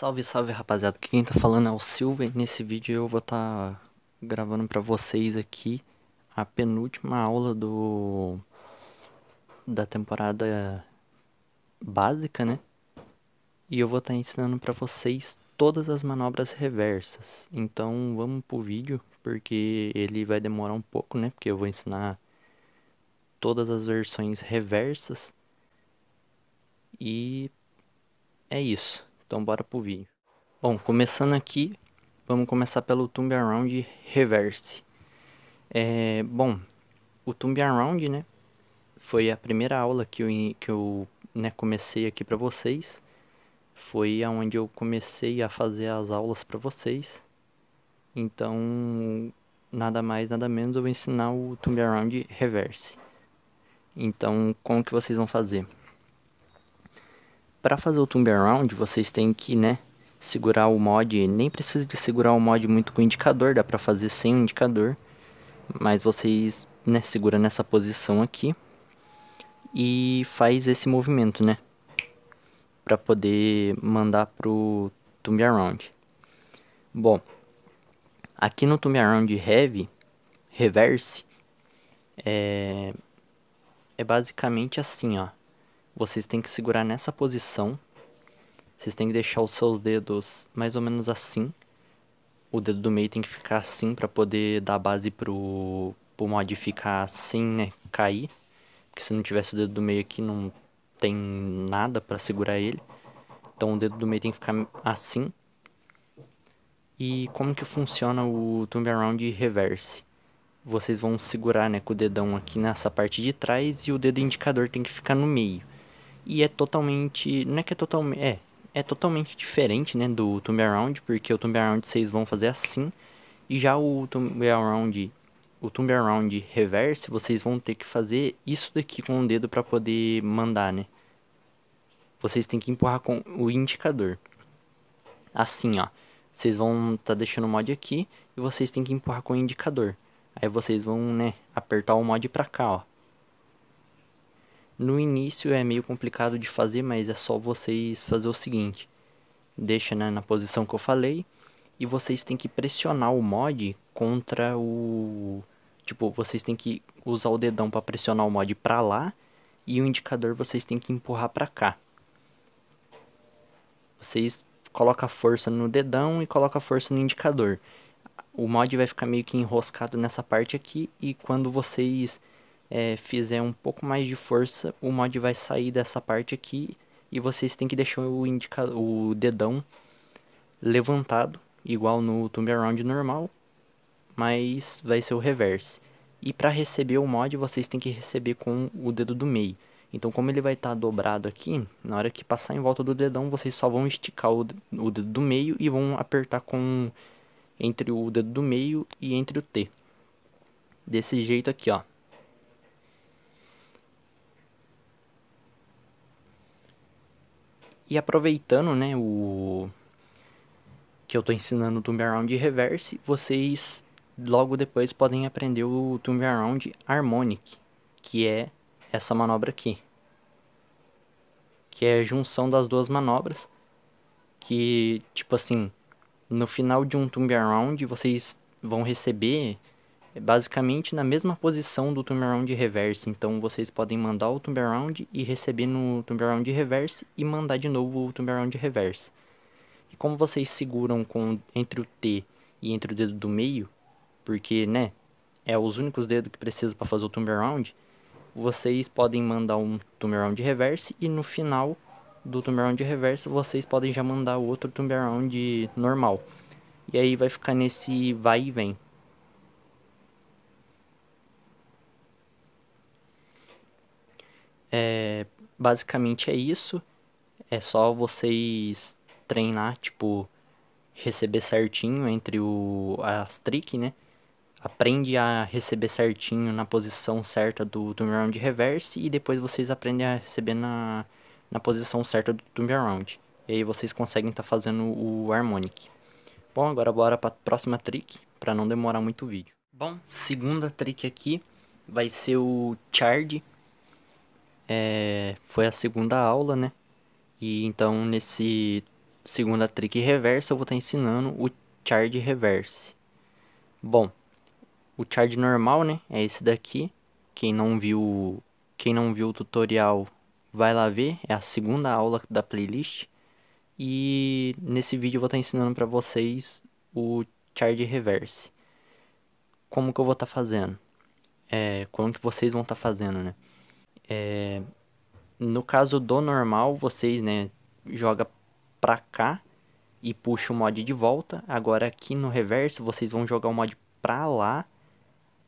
Salve, salve rapaziada, aqui quem tá falando é o Silva e nesse vídeo eu vou estar tá gravando para vocês aqui a penúltima aula do da temporada básica, né? E eu vou estar tá ensinando para vocês todas as manobras reversas. Então vamos pro vídeo, porque ele vai demorar um pouco, né? Porque eu vou ensinar todas as versões reversas. E é isso. Então bora pro vídeo. Bom, começando aqui, vamos começar pelo Tomb Around Reverse. É, bom, o Tomb Around, né, foi a primeira aula que eu, que eu né, comecei aqui para vocês. Foi aonde eu comecei a fazer as aulas para vocês. Então, nada mais, nada menos, eu vou ensinar o Tomb Around Reverse. Então, como que vocês vão fazer? Para fazer o Tumble Around, vocês têm que, né, segurar o mod, nem precisa de segurar o mod muito com o indicador, dá para fazer sem o indicador, mas vocês, né, segura nessa posição aqui e faz esse movimento, né, para poder mandar pro Tumble Around. Bom, aqui no Tumble Around Heavy, Reverse, é, é basicamente assim, ó vocês têm que segurar nessa posição. Vocês têm que deixar os seus dedos mais ou menos assim. O dedo do meio tem que ficar assim para poder dar base pro, pro mod ficar sem né, cair. Porque se não tivesse o dedo do meio aqui, não tem nada para segurar ele. Então o dedo do meio tem que ficar assim. E como que funciona o Tomb Around Reverse? Vocês vão segurar né, com o dedão aqui nessa parte de trás e o dedo indicador tem que ficar no meio. E é totalmente. Não é que é totalmente. É. É totalmente diferente, né? Do Tomb Around. Porque o Tomb Around vocês vão fazer assim. E já o Tomb Around. O Tomb Around Reverse, vocês vão ter que fazer isso daqui com o dedo para poder mandar, né? Vocês têm que empurrar com o indicador. Assim, ó. Vocês vão tá deixando o mod aqui e vocês têm que empurrar com o indicador. Aí vocês vão, né, apertar o mod pra cá, ó. No início é meio complicado de fazer, mas é só vocês fazer o seguinte. Deixa né, na posição que eu falei. E vocês têm que pressionar o mod contra o... Tipo, vocês têm que usar o dedão para pressionar o mod para lá. E o indicador vocês têm que empurrar para cá. Vocês colocam força no dedão e colocam força no indicador. O mod vai ficar meio que enroscado nessa parte aqui. E quando vocês é, fizer um pouco mais de força, o mod vai sair dessa parte aqui e vocês têm que deixar o, indica o dedão levantado, igual no Tomb Around normal, mas vai ser o reverse. E para receber o mod, vocês têm que receber com o dedo do meio. Então, como ele vai estar tá dobrado aqui, na hora que passar em volta do dedão, vocês só vão esticar o, o dedo do meio e vão apertar com entre o dedo do meio e entre o T. Desse jeito aqui, ó. E aproveitando, né, o que eu estou ensinando o Around Reverse, vocês logo depois podem aprender o Around Harmonic, que é essa manobra aqui. Que é a junção das duas manobras, que tipo assim, no final de um around vocês vão receber é basicamente na mesma posição do turnaround Reverse. Então vocês podem mandar o turnaround e receber no turnaround Reverse e mandar de novo o turnaround Reverse. E como vocês seguram com entre o T e entre o dedo do meio, porque né, é os únicos dedos que precisa para fazer o turnaround, vocês podem mandar um turnaround Reverse e no final do turnaround Reverse vocês podem já mandar outro turnaround normal. E aí vai ficar nesse vai e vem. É, basicamente é isso. É só vocês treinar, tipo, receber certinho entre o, as trick, né? Aprende a receber certinho na posição certa do turnaround Reverse e depois vocês aprendem a receber na, na posição certa do turnaround E aí vocês conseguem estar tá fazendo o Harmonic. Bom, agora bora para a próxima trick, para não demorar muito o vídeo. Bom, segunda trick aqui vai ser o Charge, é, foi a segunda aula, né? E então nesse segunda trick reversa eu vou estar tá ensinando o charge reverse. Bom, o charge normal, né, é esse daqui. Quem não viu, quem não viu o tutorial, vai lá ver, é a segunda aula da playlist. E nesse vídeo eu vou estar tá ensinando para vocês o charge reverse. Como que eu vou estar tá fazendo? É, como que vocês vão estar fazendo, né? É, no caso do normal, vocês, né, joga pra cá e puxa o mod de volta. Agora aqui no reverso, vocês vão jogar o mod pra lá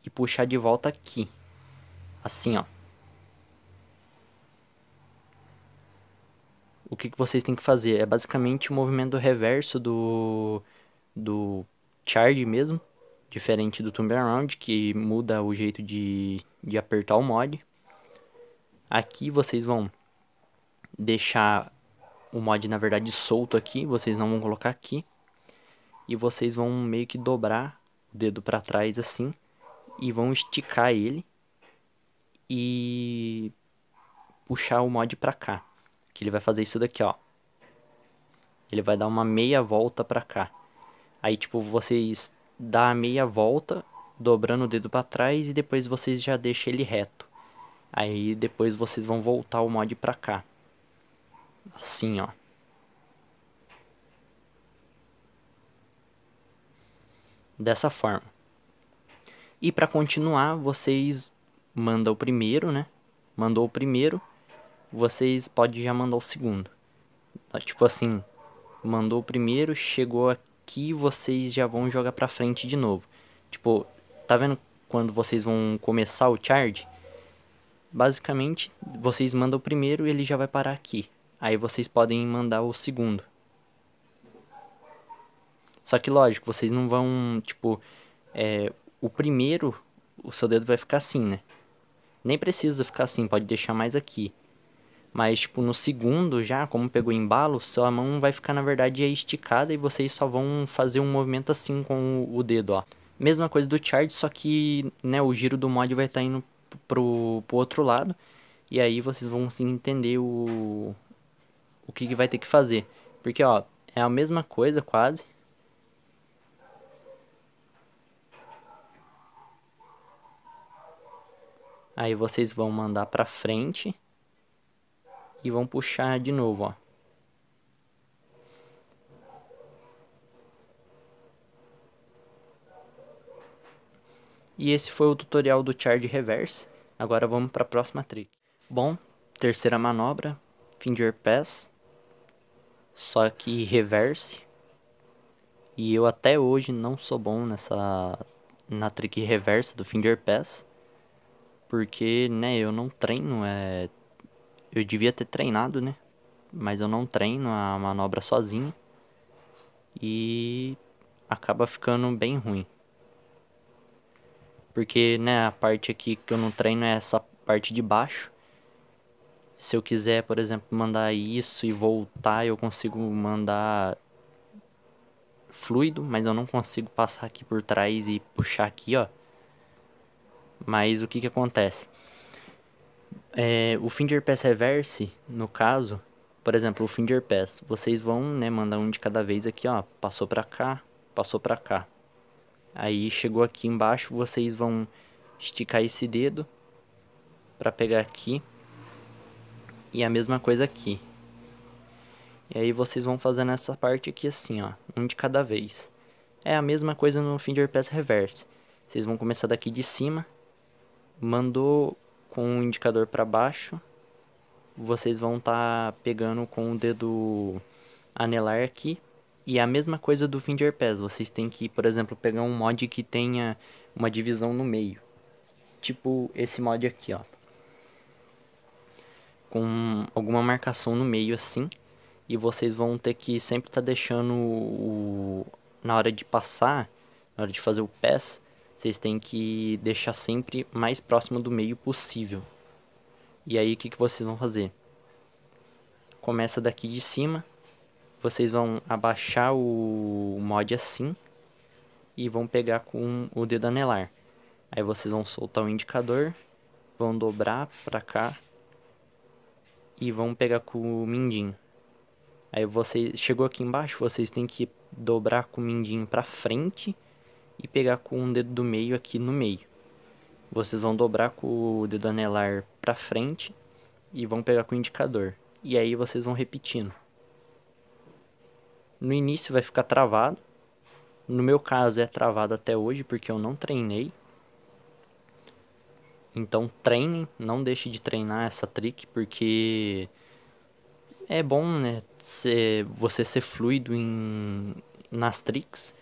e puxar de volta aqui. Assim, ó. O que, que vocês têm que fazer? É basicamente o movimento reverso do, do charge mesmo. Diferente do Tumble Around, que muda o jeito de, de apertar o mod. Aqui vocês vão deixar o mod, na verdade, solto aqui. Vocês não vão colocar aqui. E vocês vão meio que dobrar o dedo para trás assim. E vão esticar ele. E puxar o mod para cá. Que ele vai fazer isso daqui, ó. Ele vai dar uma meia volta para cá. Aí, tipo, vocês dá a meia volta, dobrando o dedo para trás e depois vocês já deixam ele reto. Aí depois vocês vão voltar o mod pra cá. Assim, ó. Dessa forma. E para continuar, vocês mandam o primeiro, né? Mandou o primeiro, vocês podem já mandar o segundo. Tipo assim, mandou o primeiro, chegou aqui, vocês já vão jogar pra frente de novo. Tipo, tá vendo quando vocês vão começar o charge? basicamente, vocês mandam o primeiro e ele já vai parar aqui. Aí vocês podem mandar o segundo. Só que lógico, vocês não vão, tipo, é, o primeiro, o seu dedo vai ficar assim, né? Nem precisa ficar assim, pode deixar mais aqui. Mas, tipo, no segundo já, como pegou embalo, sua mão vai ficar, na verdade, esticada e vocês só vão fazer um movimento assim com o dedo, ó. Mesma coisa do charge, só que, né, o giro do mod vai estar tá indo pro, pro outro lado. E aí vocês vão se entender o, o que, que vai ter que fazer. Porque, ó, é a mesma coisa quase. Aí vocês vão mandar pra frente e vão puxar de novo, ó. E esse foi o tutorial do Charge Reverse. Agora vamos para a próxima trick. Bom, terceira manobra, Finger Pass, só que reverse. E eu até hoje não sou bom nessa na trick reverse do Finger Pass, porque, né, eu não treino, é eu devia ter treinado, né? Mas eu não treino a manobra sozinho e acaba ficando bem ruim. Porque, né, a parte aqui que eu não treino é essa parte de baixo. Se eu quiser, por exemplo, mandar isso e voltar, eu consigo mandar fluido, mas eu não consigo passar aqui por trás e puxar aqui, ó. Mas o que que acontece? É, o Finger Pass Reverse, no caso, por exemplo, o Finger Pass, vocês vão, né, mandar um de cada vez aqui, ó, passou pra cá, passou pra cá. Aí chegou aqui embaixo, vocês vão esticar esse dedo para pegar aqui. E a mesma coisa aqui. E aí vocês vão fazendo essa parte aqui assim, ó, um de cada vez. É a mesma coisa no finger pass reverse. Vocês vão começar daqui de cima, mandou com o indicador para baixo, vocês vão estar tá pegando com o dedo anelar aqui e é a mesma coisa do Finger Pass. Vocês têm que, por exemplo, pegar um mod que tenha uma divisão no meio. Tipo esse mod aqui, ó. Com alguma marcação no meio assim. E vocês vão ter que sempre estar tá deixando o... Na hora de passar, na hora de fazer o pass, vocês têm que deixar sempre mais próximo do meio possível. E aí o que, que vocês vão fazer? Começa daqui de cima vocês vão abaixar o mod assim e vão pegar com o dedo anelar. Aí vocês vão soltar o indicador, vão dobrar para cá e vão pegar com o mindinho. Aí você chegou aqui embaixo, vocês têm que dobrar com o mindinho para frente e pegar com o dedo do meio aqui no meio. Vocês vão dobrar com o dedo anelar para frente e vão pegar com o indicador. E aí vocês vão repetindo. No início vai ficar travado. No meu caso é travado até hoje porque eu não treinei. Então treinem, não deixe de treinar essa trick porque é bom né, ser, você ser fluido em, nas tricks.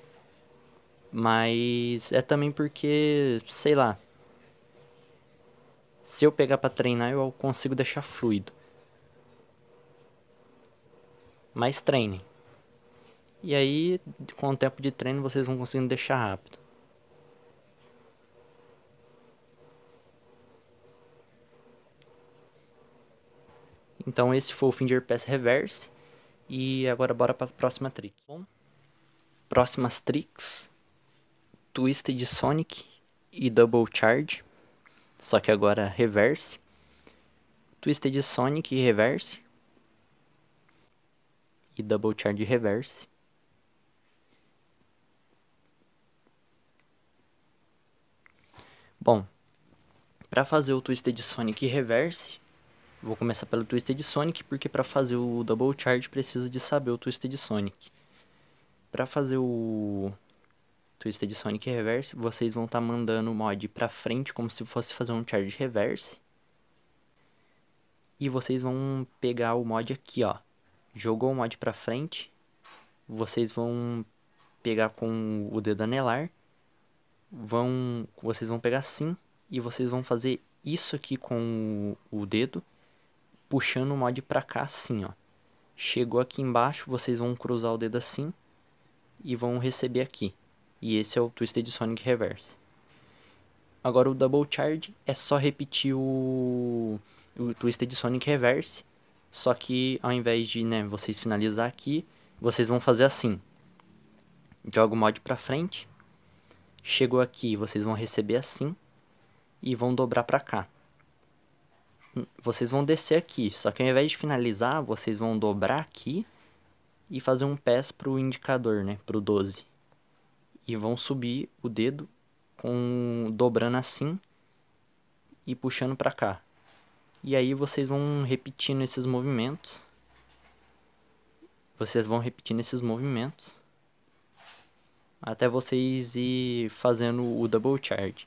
Mas é também porque, sei lá, se eu pegar para treinar eu consigo deixar fluido. Mas treinem. E aí, com o tempo de treino, vocês vão conseguindo deixar rápido. Então esse foi o Finger Pass Reverse. E agora bora para a próxima trick. Bom, próximas tricks. Twisted Sonic e Double Charge. Só que agora reverse. Twisted Sonic reverse. E Double Charge reverse. Bom, para fazer o Twisted Sonic Reverse, vou começar pelo Twisted Sonic, porque para fazer o Double Charge precisa de saber o Twisted Sonic. Para fazer o Twisted Sonic Reverse, vocês vão estar tá mandando o mod para frente como se fosse fazer um charge reverse. E vocês vão pegar o mod aqui, ó. Jogou o mod para frente, vocês vão pegar com o dedo anelar vão vocês vão pegar sim e vocês vão fazer isso aqui com o, o dedo puxando o mod para cá assim, ó. Chegou aqui embaixo, vocês vão cruzar o dedo assim e vão receber aqui. E esse é o Twisted Sonic Reverse. Agora o Double Charge é só repetir o, o Twisted Sonic Reverse, só que ao invés de né, vocês finalizar aqui, vocês vão fazer assim. Joga o mod para frente, Chegou aqui, vocês vão receber assim e vão dobrar para cá. Hum, vocês vão descer aqui, só que ao invés de finalizar, vocês vão dobrar aqui e fazer um pés para o indicador, né, para o 12. E vão subir o dedo com dobrando assim e puxando para cá. E aí vocês vão repetindo esses movimentos. Vocês vão repetindo esses movimentos até vocês ir fazendo o double charge.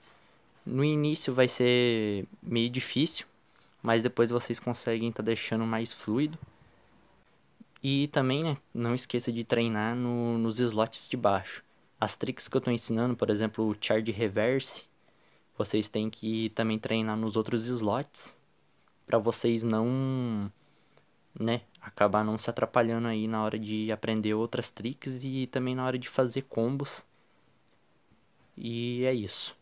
No início vai ser meio difícil, mas depois vocês conseguem estar tá deixando mais fluido. E também, né, não esqueça de treinar no, nos slots de baixo. As tricks que eu estou ensinando, por exemplo, o charge reverse, vocês têm que também treinar nos outros slots para vocês não, né, acabar não se atrapalhando aí na hora de aprender outras tricks e também na hora de fazer combos. E é isso.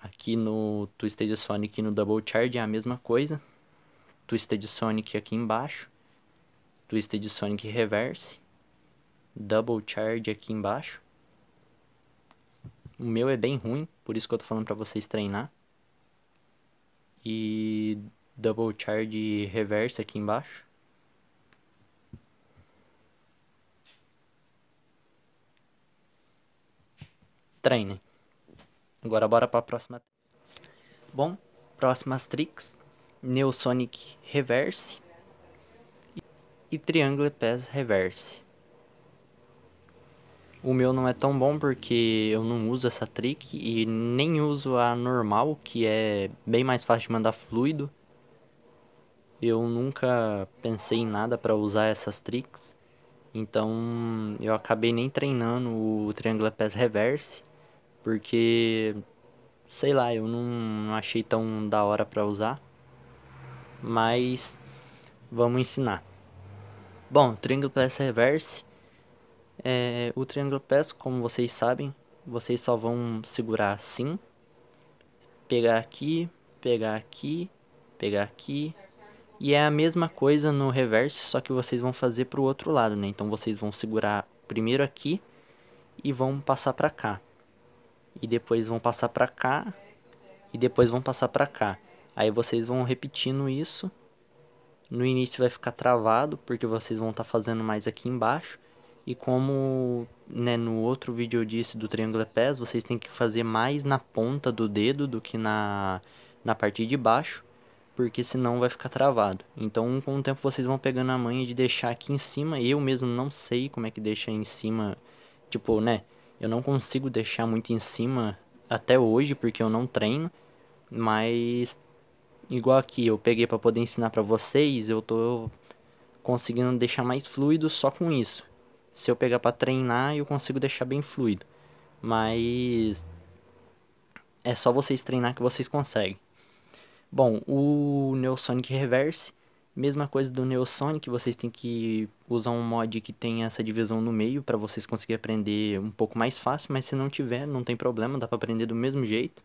Aqui no Twisted Sonic e no Double Charge é a mesma coisa. Twisted Sonic aqui embaixo. Twisted Sonic Reverse. Double Charge aqui embaixo. O meu é bem ruim, por isso que eu tô falando pra vocês treinar. E double charge Reverse aqui embaixo. Treine. Agora bora para a próxima. Bom, próximas tricks. Neosonic Reverse e Triangle Pass Reverse. O meu não é tão bom porque eu não uso essa trick e nem uso a normal, que é bem mais fácil de mandar fluido eu nunca pensei em nada para usar essas tricks. Então eu acabei nem treinando o Triangular Pass Reverse, porque sei lá, eu não, não achei tão da hora para usar. Mas vamos ensinar. Bom, Triangle Pass Reverse. É, o Triangle Pass, como vocês sabem, vocês só vão segurar assim. Pegar aqui, pegar aqui, pegar aqui, e é a mesma coisa no reverse, só que vocês vão fazer para o outro lado, né? Então vocês vão segurar primeiro aqui e vão passar para cá. E depois vão passar para cá e depois vão passar para cá. Aí vocês vão repetindo isso. No início vai ficar travado, porque vocês vão estar tá fazendo mais aqui embaixo. E como né, no outro vídeo eu disse do triângulo pés, vocês têm que fazer mais na ponta do dedo do que na, na parte de baixo porque senão vai ficar travado. Então, com o tempo vocês vão pegando a manha de deixar aqui em cima. Eu mesmo não sei como é que deixa em cima, tipo, né? Eu não consigo deixar muito em cima até hoje porque eu não treino, mas igual aqui, eu peguei para poder ensinar para vocês, eu tô conseguindo deixar mais fluido só com isso. Se eu pegar para treinar, eu consigo deixar bem fluido. Mas é só vocês treinar que vocês conseguem. Bom, o Neosonic Reverse, mesma coisa do Neosonic, vocês têm que usar um mod que tenha essa divisão no meio para vocês conseguirem aprender um pouco mais fácil, mas se não tiver, não tem problema, dá para aprender do mesmo jeito.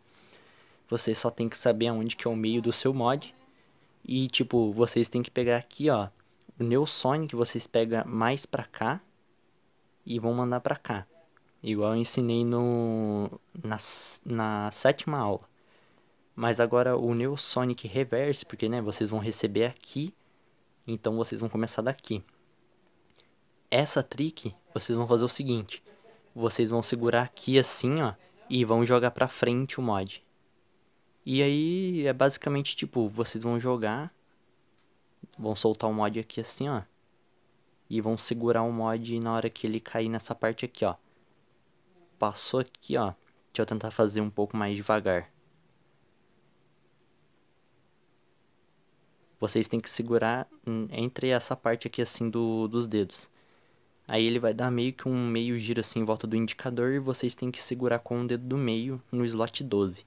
Vocês só tem que saber aonde que é o meio do seu mod. E tipo, vocês têm que pegar aqui, ó, o Neosonic vocês pegam mais para cá e vão mandar para cá. Igual eu ensinei no na, na sétima aula. Mas agora o Neo Sonic Reverse, porque né, vocês vão receber aqui, então vocês vão começar daqui. Essa trick, vocês vão fazer o seguinte, vocês vão segurar aqui assim, ó, e vão jogar pra frente o mod. E aí é basicamente tipo, vocês vão jogar, vão soltar o mod aqui assim, ó, e vão segurar o mod na hora que ele cair nessa parte aqui, ó. Passou aqui, ó. Deixa eu tentar fazer um pouco mais devagar. vocês têm que segurar entre essa parte aqui assim do, dos dedos. Aí ele vai dar meio que um meio giro assim em volta do indicador e vocês têm que segurar com o dedo do meio no slot 12.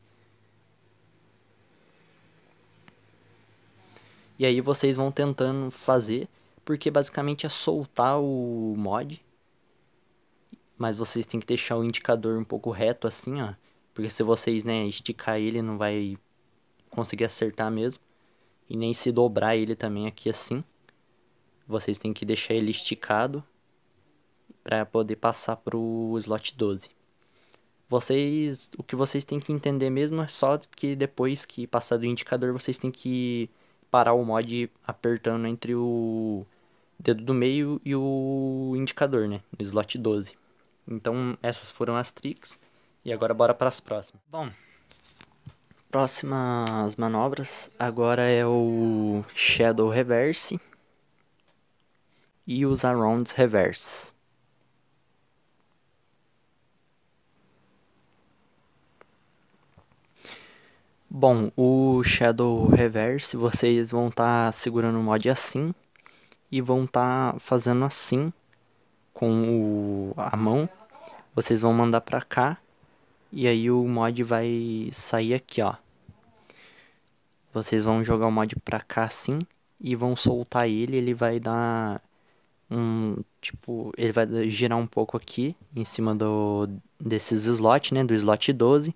E aí vocês vão tentando fazer, porque basicamente é soltar o mod. Mas vocês têm que deixar o indicador um pouco reto assim, ó. Porque se vocês, né, esticar ele, não vai conseguir acertar mesmo e nem se dobrar ele também aqui assim. Vocês têm que deixar ele esticado para poder passar para o slot 12. Vocês, o que vocês têm que entender mesmo é só que depois que passar do indicador, vocês têm que parar o mod apertando entre o dedo do meio e o indicador, né, no slot 12. Então, essas foram as tricks e agora bora para as próximas. Bom, Próximas manobras agora é o Shadow Reverse e os Arounds Reverse. Bom, o Shadow Reverse vocês vão estar tá segurando o mod assim e vão estar tá fazendo assim com o, a mão. Vocês vão mandar para cá e aí o mod vai sair aqui, ó. Vocês vão jogar o mod pra cá assim e vão soltar ele, ele vai dar um, tipo, ele vai girar um pouco aqui em cima do desses slots, né, do slot 12.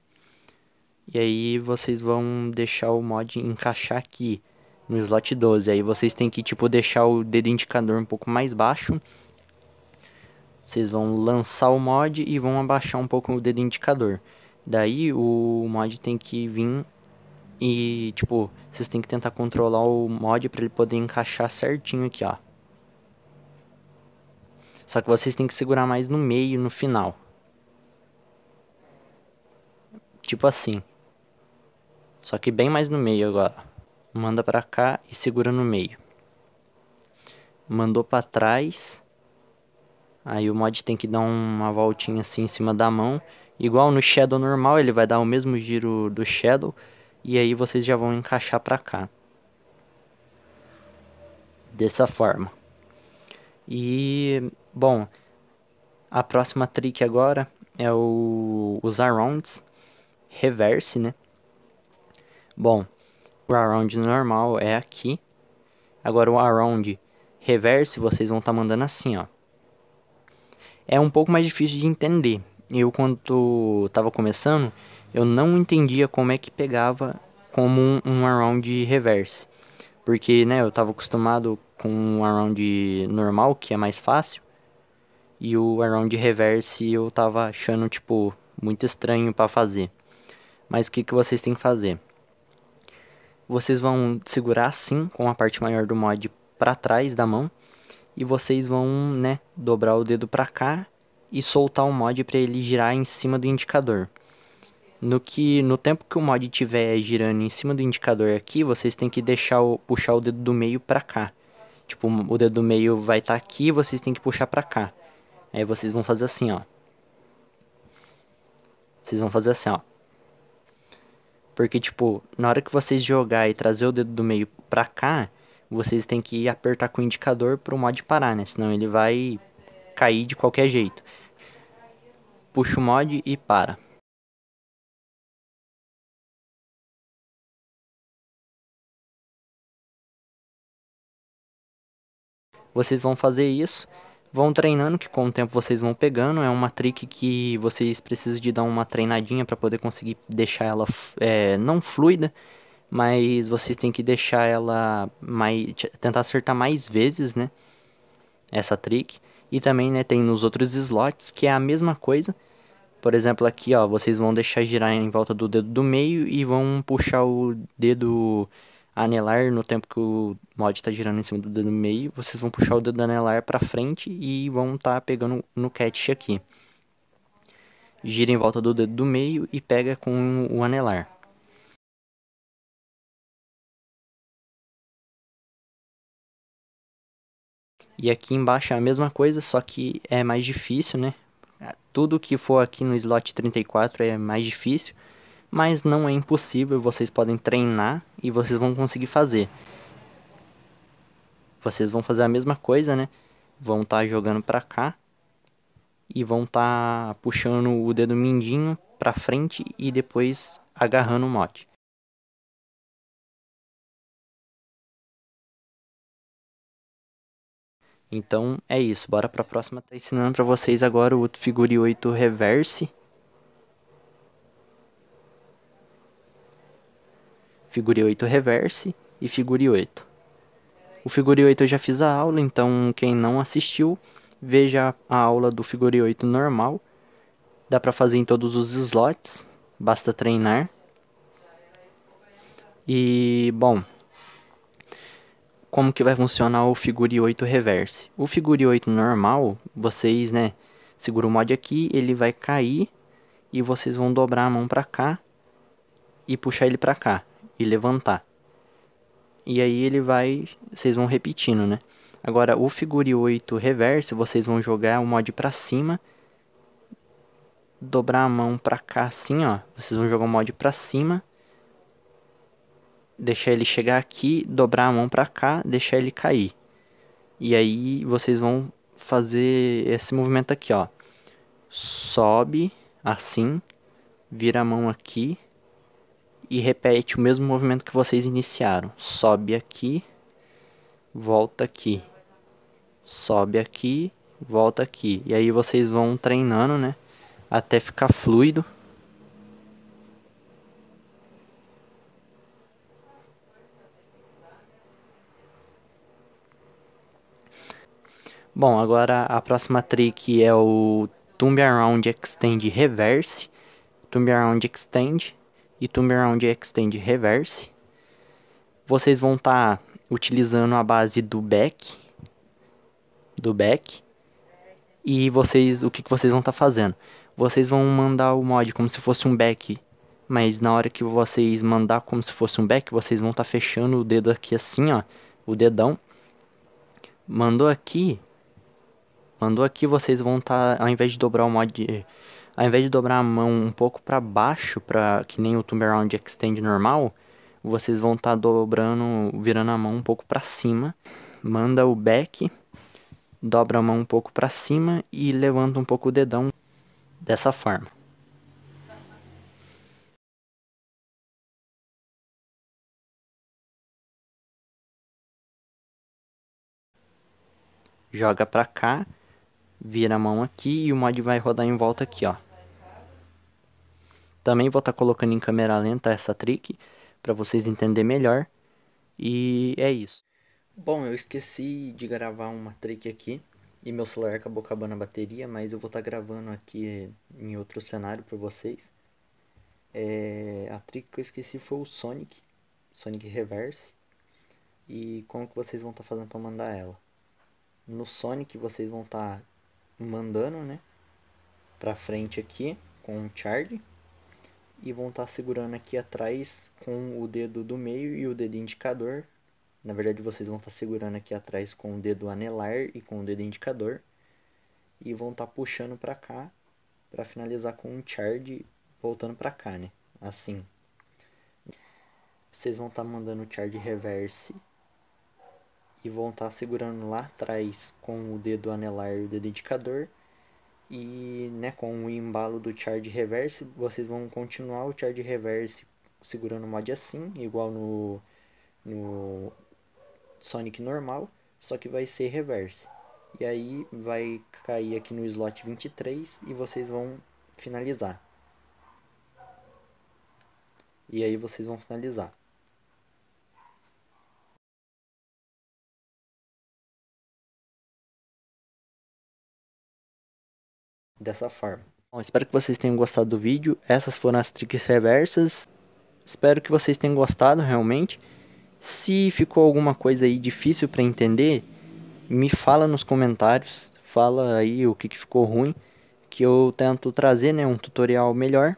E aí vocês vão deixar o mod encaixar aqui no slot 12. Aí vocês têm que tipo deixar o dedo indicador um pouco mais baixo vocês vão lançar o mod e vão abaixar um pouco o dedo indicador. Daí o mod tem que vir e, tipo, vocês tem que tentar controlar o mod para ele poder encaixar certinho aqui, ó. Só que vocês tem que segurar mais no meio, no final. Tipo assim. Só que bem mais no meio agora. Manda pra cá e segura no meio. Mandou pra trás. Aí o mod tem que dar uma voltinha assim em cima da mão. Igual no Shadow normal, ele vai dar o mesmo giro do Shadow. E aí vocês já vão encaixar pra cá. Dessa forma. E, bom, a próxima trick agora é o, os Arounds. Reverse, né? Bom, o Around normal é aqui. Agora o Around Reverse, vocês vão estar tá mandando assim, ó é um pouco mais difícil de entender. Eu, quando estava começando, eu não entendia como é que pegava como um, um around de reverse. Porque, né, eu estava acostumado com um around normal, que é mais fácil. E o around reverse eu estava achando, tipo, muito estranho para fazer. Mas o que, que vocês têm que fazer? Vocês vão segurar assim, com a parte maior do mod para trás da mão e vocês vão, né, dobrar o dedo para cá e soltar o mod para ele girar em cima do indicador. No que no tempo que o mod estiver girando em cima do indicador aqui, vocês têm que deixar o, puxar o dedo do meio para cá. Tipo, o dedo do meio vai estar tá aqui, vocês têm que puxar para cá. Aí vocês vão fazer assim, ó. Vocês vão fazer assim, ó. Porque tipo, na hora que vocês jogar e trazer o dedo do meio para cá, vocês têm que apertar com o indicador para o mod parar, né? Senão ele vai cair de qualquer jeito. Puxa o mod e para. Vocês vão fazer isso, vão treinando, que com o tempo vocês vão pegando. É uma trick que vocês precisam de dar uma treinadinha para poder conseguir deixar ela é, não fluida, mas você tem que deixar ela mais tentar acertar mais vezes, né? Essa trick. E também, né, tem nos outros slots que é a mesma coisa. Por exemplo, aqui, ó, vocês vão deixar girar em volta do dedo do meio e vão puxar o dedo anelar no tempo que o mod está girando em cima do dedo do meio, vocês vão puxar o dedo anelar para frente e vão estar tá pegando no catch aqui. Gira em volta do dedo do meio e pega com o anelar. E aqui embaixo é a mesma coisa, só que é mais difícil, né? Tudo que for aqui no slot 34 é mais difícil, mas não é impossível, vocês podem treinar e vocês vão conseguir fazer. Vocês vão fazer a mesma coisa, né? Vão estar tá jogando para cá e vão estar tá puxando o dedo mindinho para frente e depois agarrando o mote. Então é isso, bora para a próxima. Tá ensinando para vocês agora o Figure 8 Reverse. Figure 8 Reverse e Figure 8. O Figure 8 eu já fiz a aula, então quem não assistiu, veja a aula do Figure 8 normal. Dá para fazer em todos os slots, basta treinar. E, bom, como que vai funcionar o Figure 8 Reverse. O Figure 8 normal, vocês, né, segura o mod aqui, ele vai cair e vocês vão dobrar a mão para cá e puxar ele para cá e levantar. E aí ele vai, vocês vão repetindo, né? Agora o Figure 8 Reverse, vocês vão jogar o mod para cima, dobrar a mão para cá assim, ó. Vocês vão jogar o mod para cima deixar ele chegar aqui, dobrar a mão para cá, deixar ele cair. E aí vocês vão fazer esse movimento aqui, ó. Sobe assim, vira a mão aqui e repete o mesmo movimento que vocês iniciaram. Sobe aqui, volta aqui. Sobe aqui, volta aqui. E aí vocês vão treinando, né? Até ficar fluido. Bom, agora a próxima trick é o Tomb Around Extend Reverse, Tomb Around Extend e Tomb Around Extend Reverse. Vocês vão estar tá utilizando a base do back, do back, e vocês, o que, que vocês vão estar tá fazendo? Vocês vão mandar o mod como se fosse um back, mas na hora que vocês mandar como se fosse um back, vocês vão estar tá fechando o dedo aqui assim, ó, o dedão. Mandou aqui, mandou aqui, vocês vão estar, tá, ao invés de dobrar o mod, ao invés de dobrar a mão um pouco para baixo, para que nem o Tomb Round Extend normal, vocês vão estar tá dobrando, virando a mão um pouco para cima, manda o back, dobra a mão um pouco para cima e levanta um pouco o dedão dessa forma. Joga para cá vira a mão aqui e o mod vai rodar em volta aqui, ó. Também vou estar tá colocando em câmera lenta essa trick para vocês entenderem melhor. E é isso. Bom, eu esqueci de gravar uma trick aqui e meu celular acabou acabando a bateria, mas eu vou estar tá gravando aqui em outro cenário para vocês. É... a trick que eu esqueci foi o Sonic, Sonic Reverse. E como que vocês vão estar tá fazendo para mandar ela? No Sonic vocês vão estar tá mandando, né? Pra frente aqui com o charge. E vão estar tá segurando aqui atrás com o dedo do meio e o dedo indicador. Na verdade, vocês vão estar tá segurando aqui atrás com o dedo anelar e com o dedo indicador. E vão estar tá puxando para cá para finalizar com um charge voltando para cá, né? Assim. Vocês vão estar tá mandando o charge reverse e vão estar tá segurando lá atrás com o dedo anelar e o dedo indicador. E né, com o embalo do charge reverse, vocês vão continuar o charge reverse segurando o mod assim, igual no, no Sonic normal, só que vai ser reverse. E aí vai cair aqui no slot 23 e vocês vão finalizar. E aí vocês vão finalizar. dessa forma. Bom, espero que vocês tenham gostado do vídeo. Essas foram as tricks reversas. Espero que vocês tenham gostado realmente. Se ficou alguma coisa aí difícil para entender, me fala nos comentários, fala aí o que, que ficou ruim, que eu tento trazer né, um tutorial melhor.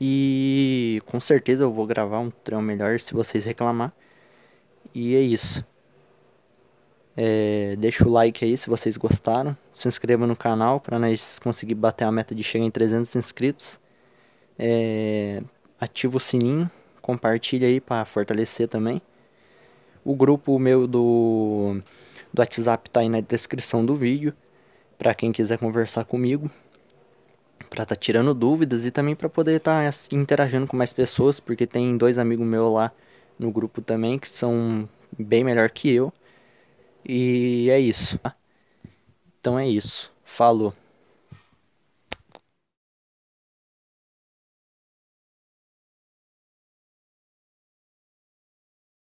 E com certeza eu vou gravar um tutorial melhor se vocês reclamar. E é isso. É, deixa o like aí se vocês gostaram. Se inscreva no canal para nós conseguir bater a meta de chegar em 300 inscritos. É, ativa o sininho, compartilha aí para fortalecer também. O grupo meu do, do WhatsApp tá aí na descrição do vídeo para quem quiser conversar comigo, para estar tá tirando dúvidas e também para poder estar tá interagindo com mais pessoas, porque tem dois amigos meus lá no grupo também que são bem melhor que eu e é isso. Então é isso. Falou.